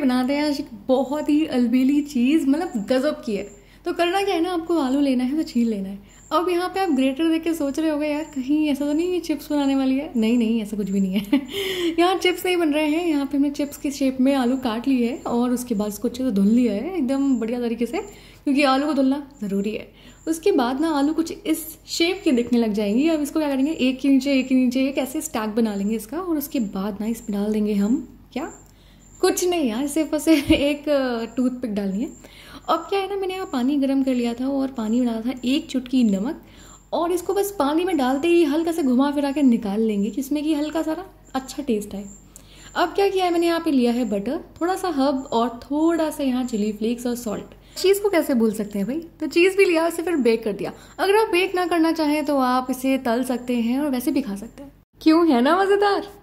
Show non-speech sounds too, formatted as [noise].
बनाते हैं आज एक बहुत ही अलबेली चीज़ मतलब गजब की है तो करना क्या है ना आपको आलू लेना है तो छील लेना है अब यहाँ पे आप ग्रेटर देख के सोच रहे हो यार कहीं ऐसा तो नहीं ये चिप्स बनाने वाली है नहीं नहीं ऐसा कुछ भी नहीं है [laughs] यहाँ चिप्स नहीं बन रहे हैं यहाँ पे हमने चिप्स की शेप में आलू काट लिए है और उसके बाद उसको अच्छे से धुल लिया है एकदम बढ़िया तरीके से क्योंकि आलू को धुलना ज़रूरी है उसके बाद ना आलू कुछ इस शेप के दिखने लग जाएंगे अब इसको क्या करेंगे एक के नीचे एक के नीचे एक ऐसे स्टैक बना लेंगे इसका और उसके बाद ना इसमें डाल देंगे हम क्या कुछ नहीं यार सिर्फ उसे एक टूथपिक डालनी है अब क्या है ना मैंने यहाँ पानी गर्म कर लिया था और पानी में डाला था एक चुटकी नमक और इसको बस पानी में डालते ही हल्का से घुमा फिरा कर निकाल लेंगे जिसमें कि हल्का सारा अच्छा टेस्ट आए अब क्या किया है मैंने यहाँ पे लिया है बटर थोड़ा सा हर्ब और थोड़ा सा यहाँ चिली फ्लेक्स और सॉल्ट चीज़ को कैसे भूल सकते हैं भाई तो चीज़ भी लिया उसे फिर बेक कर दिया अगर आप बेक ना करना चाहें तो आप इसे तल सकते हैं और वैसे भी खा सकते हैं क्यों है ना मज़ेदार